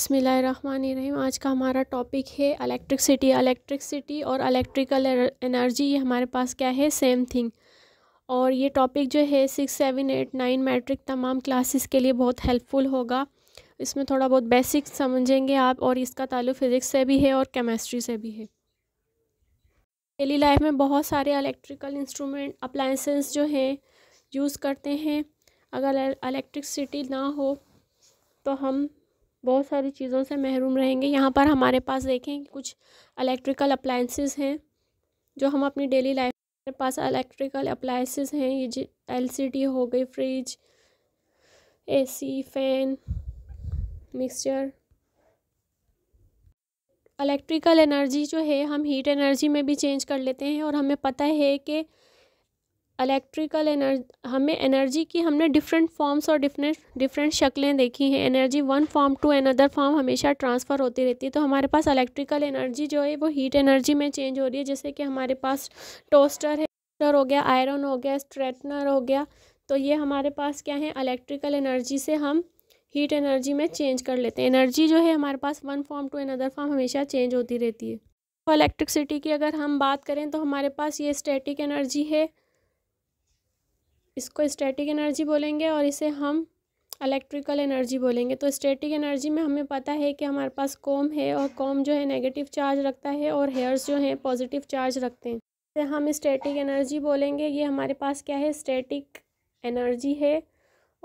बसमीम आज का हमारा टॉपिक है इलेक्ट्रिकसिटी इलेक्ट्रिकसिटी और इलेक्ट्रिकल एनर्जी er-, ये हमारे पास क्या है सेम थिंग और ये टॉपिक जो है six seven eight nine matric तमाम क्लासेस के लिए बहुत हेल्पफुल होगा इसमें थोड़ा बहुत बेसिक समझेंगे आप और इसका ताल्लुक फ़िज़िक्स से भी है और केमिस्ट्री से भी है डेली लाइफ में बहुत सारे इलेक्ट्रिकल इंस्ट्रूमेंट अप्लाइंसेस जो हैं यूज़ करते हैं अगर इलेक्ट्रिकसिटी ना हो तो हम बहुत सारी चीज़ों से महरूम रहेंगे यहाँ पर हमारे पास देखें कुछ इलेक्ट्रिकल अप्लाइंसिस हैं जो हम अपनी डेली लाइफ मेरे पास इलेक्ट्रिकल अप्लाइंसिस हैं ये एलसीडी हो गई fridge AC fan mixture electrical energy जो है हम हीट एनर्जी में भी चेंज कर लेते हैं और हमें पता है कि इलेक्ट्रिकल एनर्जी हमें एनर्जी की हमने डिफरेंट फॉर्म्स और डिफरेंट डिफरेंट शक्लें देखी हैं energy one form to another form हमेशा ट्रांसफ़र होती रहती है तो हमारे पास इलेक्ट्रिकल एनर्जी जो है वो हीट एनर्जी में चेंज हो रही है जैसे कि हमारे पास टोस्टर है टोस्टर हो गया आयरन हो गया स्ट्रेटनर हो गया तो ये हमारे पास क्या है इलेक्ट्रिकल एनर्जी से हम हीट एनर्जी में चेंज कर लेते हैं एनर्जी जो है हमारे पास one form to another form हमेशा चेंज होती रहती है इलेक्ट्रिसिटी तो की अगर हम बात करें तो हमारे पास ये स्टैटिक एनर्जी है इसको स्टैटिक एनर्जी बोलेंगे और इसे हम इलेक्ट्रिकल एनर्जी बोलेंगे तो स्टैटिक एनर्जी में हमें पता है कि हमारे पास कॉम है और कॉम जो है नेगेटिव चार्ज रखता है और हेयर्स जो हैं पॉजिटिव चार्ज रखते हैं तो हम स्टैटिक एनर्जी बोलेंगे ये हमारे पास क्या है स्टैटिक एनर्जी है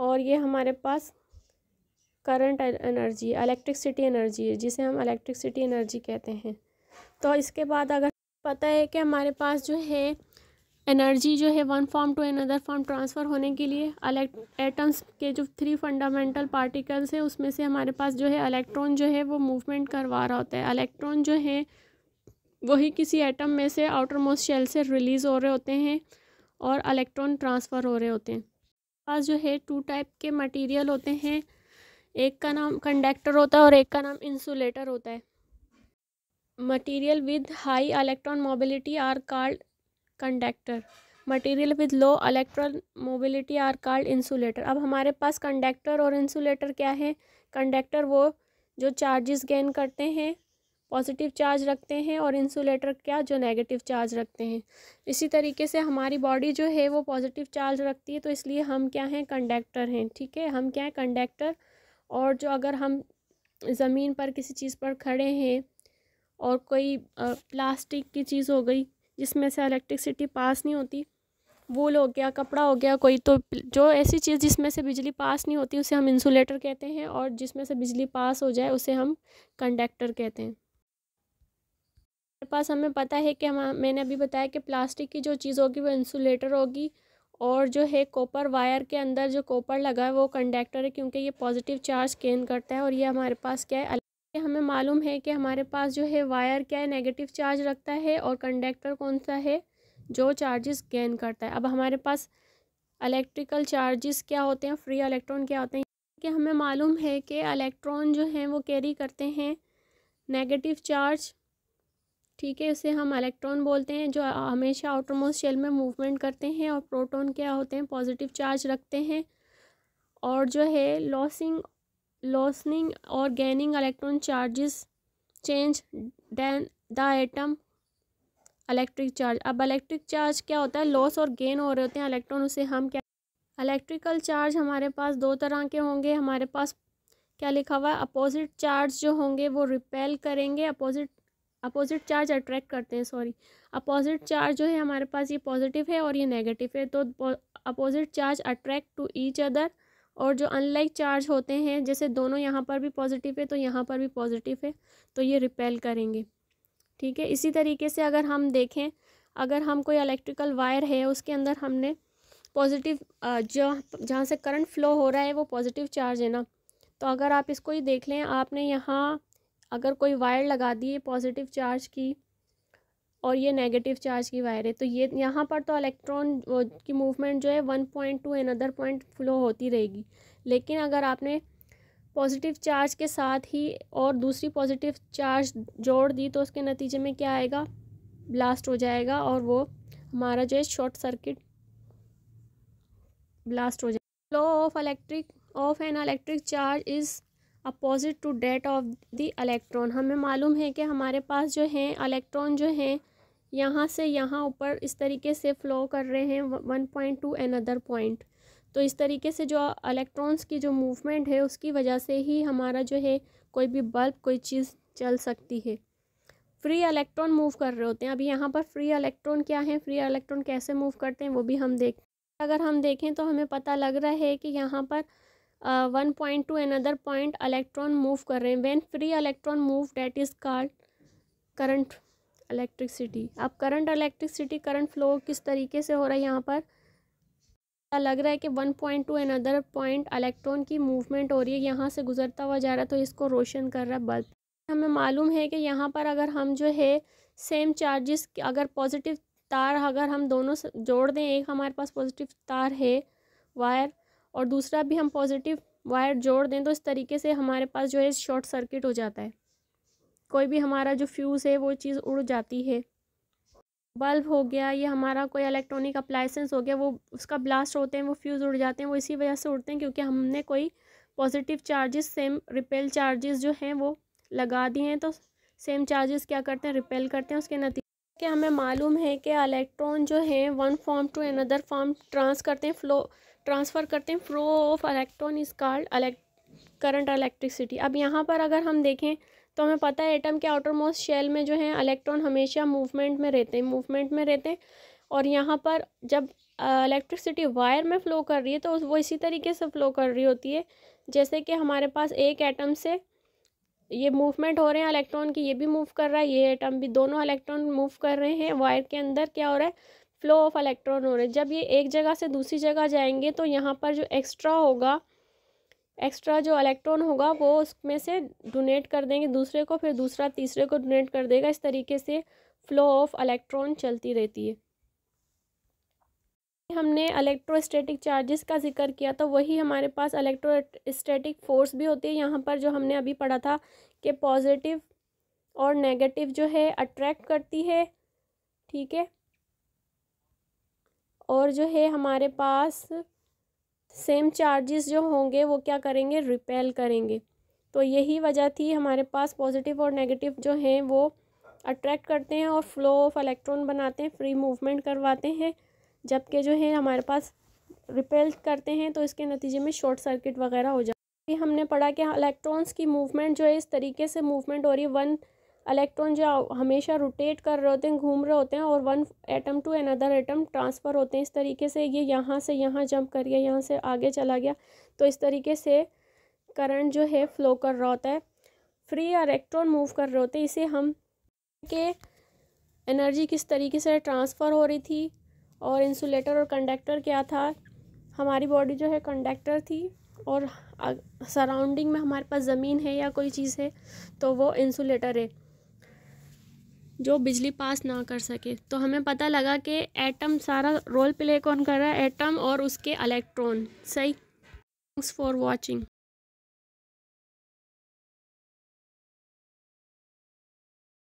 और ये हमारे पास करंट एनर्जी इलेक्ट्रिकसिटी एनर्जी है जिसे हम इलेक्ट्रिकसिटी एनर्जी कहते हैं तो इसके बाद अगर पता है कि हमारे पास जो है एनर्जी जो है one form to another form transfer होने के लिए एटम्स के जो थ्री फंडामेंटल पार्टिकल्स हैं उसमें से हमारे पास जो है इलेक्ट्रॉन जो है वो मूवमेंट करवा रहा होता है इलेक्ट्रॉन जो है वही किसी एटम में से आउटर मोस्ट शेल से रिलीज़ हो रहे होते हैं और अलेक्ट्रॉन ट्रांसफ़र हो रहे होते हैं पास जो है टू टाइप के मटीरियल होते हैं एक का नाम कंडक्टर होता है और एक का नाम इंसुलेटर होता है material with high electron mobility are called conductor material with low electron mobility are called insulator अब हमारे पास कंडक्टर और इंसुलेटर क्या है कंडक्टर वो जो चार्जेस गेन करते हैं पॉजिटिव चार्ज रखते हैं और इंसुलेटर क्या जो नेगेटिव चार्ज रखते हैं इसी तरीके से हमारी बॉडी जो है वो पॉजिटिव चार्ज रखती है तो इसलिए हम क्या हैं कंडक्टर हैं ठीक है हम क्या हैं कंडक्टर और जो अगर हम ज़मीन पर किसी चीज़ पर खड़े हैं और कोई प्लास्टिक की चीज़ हो गई जिसमें से इलेक्ट्रिसिटी पास नहीं होती वूल हो गया कपड़ा हो गया कोई तो जो ऐसी चीज़ जिसमें से बिजली पास नहीं होती उसे हम इंसुलेटर कहते हैं और जिसमें से बिजली पास हो जाए उसे हम कंडक्टर कहते हैं मेरे पास हमें पता है कि हम मैंने अभी बताया कि प्लास्टिक की जो चीज़ होगी वो इंसुलेटर होगी और जो है कॉपर वायर के अंदर जो कॉपर लगा है वो कंडक्टर है क्योंकि ये पॉजिटिव चार्ज गेन करता है और ये हमारे पास क्या है कि हमें मालूम है कि हमारे पास जो है वायर क्या है नेगेटिव चार्ज रखता है और कंडक्टर कौन सा है जो चार्जेस गेन करता है अब हमारे पास इलेक्ट्रिकल चार्जेस क्या होते हैं फ्री इलेक्ट्रॉन क्या होते हैं कि हमें मालूम है कि इलेक्ट्रॉन जो हैं वो कैरी करते हैं नेगेटिव चार्ज ठीक है उसे हम इलेक्ट्रॉन बोलते हैं जो हमेशा आउटरमोस्ट शेल में मूवमेंट करते हैं और प्रोटोन क्या होते हैं पॉजिटिव चार्ज रखते हैं और जो है लॉसिंग लॉसनिंग और gaining electron charges change then the atom electric charge अब इलेक्ट्रिक चार्ज क्या होता है लॉस और गेन हो रहे होते हैं इलेक्ट्रॉन उसे हम क्या इलेक्ट्रिकल चार्ज हमारे पास दो तरह के होंगे हमारे पास क्या लिखा हुआ है अपोजिट चार्ज जो होंगे वो रिपेल करेंगे अपोजिट अपोजिट चार्ज अट्रैक्ट करते हैं सॉरी अपोजिट चार्ज जो है हमारे पास ये पॉजिटिव है और ये नेगेटिव है तो opposite charge attract to each other और जो अनलाइक चार्ज होते हैं जैसे दोनों यहाँ पर भी पॉजिटिव है तो यहाँ पर भी पॉजिटिव है तो ये रिपेल करेंगे ठीक है इसी तरीके से अगर हम देखें अगर हम कोई इलेक्ट्रिकल वायर है उसके अंदर हमने पॉजिटिव जो जहाँ से करंट फ्लो हो रहा है वो पॉजिटिव चार्ज है ना तो अगर आप इसको ही देख लें आपने यहाँ अगर कोई वायर लगा दी है पॉजिटिव चार्ज की और ये नेगेटिव चार्ज की वायर है तो ये यहाँ पर तो इलेक्ट्रॉन की मूवमेंट जो है one point to another point flow होती रहेगी लेकिन अगर आपने पॉजिटिव चार्ज के साथ ही और दूसरी पॉजिटिव चार्ज जोड़ दी तो उसके नतीजे में क्या आएगा ब्लास्ट हो जाएगा और वो हमारा जो है शॉर्ट सर्किट ब्लास्ट हो जाएगा flow of electric of an electric charge is opposite to that of the electron हमें मालूम है कि हमारे पास जो हैं इलेक्ट्रॉन जो हैं यहाँ से यहाँ ऊपर इस तरीके से फ़्लो कर रहे हैं one point to another point तो इस तरीके से जो इलेक्ट्रॉन्स की जो मूवमेंट है उसकी वजह से ही हमारा जो है कोई भी बल्ब कोई चीज़ चल सकती है फ्री इलेक्ट्रॉन मूव कर रहे होते हैं अभी यहाँ पर फ्री इलेक्ट्रॉन क्या है फ्री इलेक्ट्रॉन कैसे मूव करते हैं वो भी हम देख अगर हम देखें तो हमें पता लग रहा है कि यहाँ पर one point to another point electron move कर रहे हैं when free electron move that is called current electricity अब करंट इलेक्ट्रिसिटी करंट फ्लो किस तरीके से हो रहा है यहाँ पर लग रहा है कि one point to another point electron की मूवमेंट हो रही है यहाँ से गुजरता हुआ जा रहा है तो इसको रोशन कर रहा है बल्ब हमें मालूम है कि यहाँ पर अगर हम जो है सेम चार्जेस अगर पॉजिटिव तार अगर हम दोनों जोड़ दें एक हमारे पास पॉजिटिव तार है वायर और दूसरा भी हम पॉजिटिव वायर जोड़ दें तो इस तरीके से हमारे पास जो है शॉर्ट सर्किट हो जाता है कोई भी हमारा जो फ्यूज़ है वो चीज़ उड़ जाती है बल्ब हो गया या हमारा कोई इलेक्ट्रॉनिक अप्लाइसेंस हो गया वो उसका ब्लास्ट होते हैं वो फ्यूज़ उड़ जाते हैं वो इसी वजह से उड़ते हैं क्योंकि हमने कोई positive charges same repel charges जो हैं वो लगा दिए हैं तो सेम चार्जेस क्या करते हैं रिपेल करते हैं उसके नतीजे कि हमें मालूम है कि अलेक्ट्रॉन जो है one form to another form trans करते हैं फ्लो ट्रांसफ़र करते हैं flow of electron is called current electricity अब यहाँ पर अगर हम देखें तो हमें पता है एटम के आउटर मोस्ट शेल में जो है इलेक्ट्रॉन हमेशा मूवमेंट में रहते हैं मूवमेंट में रहते हैं और यहाँ पर जब इलेक्ट्रिसिटी वायर में फ़्लो कर रही है तो वो इसी तरीके से फ़्लो कर रही होती है जैसे कि हमारे पास एक एटम से ये मूवमेंट हो रहे हैं इलेक्ट्रॉन की ये भी मूव कर रहा है ये एटम भी दोनों इलेक्ट्रॉन मूव कर रहे हैं वायर के अंदर क्या हो रहा है फ्लो ऑफ इलेक्ट्रॉन हो रहे हैं जब ये एक जगह से दूसरी जगह जाएंगे तो यहाँ पर जो एक्स्ट्रा होगा एक्स्ट्रा जो इलेक्ट्रॉन होगा वो उसमें से डोनेट कर देंगे दूसरे को फिर दूसरा तीसरे को डोनेट कर देगा इस तरीके से फ्लो ऑफ इलेक्ट्रॉन चलती रहती है हमने इलेक्ट्रोस्टैटिक चार्जेस का जिक्र किया तो वही हमारे पास इलेक्ट्रोस्टैटिक फोर्स भी होती है यहाँ पर जो हमने अभी पढ़ा था कि पॉजिटिव और नेगेटिव जो है अट्रैक्ट करती है ठीक है और जो है हमारे पास सेम चार्जेस जो होंगे वो क्या करेंगे रिपेल करेंगे तो यही वजह थी हमारे पास पॉजिटिव और नेगेटिव जो हैं वो अट्रैक्ट करते हैं और फ्लो ऑफ इलेक्ट्रॉन बनाते हैं फ्री मूवमेंट करवाते हैं जबकि जो है हमारे पास रिपेल करते हैं तो इसके नतीजे में शॉर्ट सर्किट वगैरह हो जाए हमने पढ़ा कि इलेक्ट्रॉन्स की मूवमेंट जो है इस तरीके से मूवमेंट हो रही है वन इलेक्ट्रॉन जो हमेशा रोटेट कर रहे होते हैं घूम रहे होते हैं और one atom to another atom transfer होते हैं इस तरीके से ये यहाँ से यहाँ जंप कर गया यहाँ से आगे चला गया तो इस तरीके से करंट जो है फ्लो कर रहा होता है फ्री इलेक्ट्रॉन मूव कर रहे होते हैं इसे हम के एनर्जी किस तरीके से ट्रांसफ़र हो रही थी और इंसुलेटर और कंडक्टर क्या था हमारी बॉडी जो है कंडक्टर थी और सराउंडिंग में हमारे पास ज़मीन है या कोई चीज़ है तो वो इंसुलेटर है जो बिजली पास ना कर सके तो हमें पता लगा कि एटम सारा रोल प्ले कौन कर रहा है एटम और उसके इलेक्ट्रॉन सही थैंक्स फॉर वॉचिंग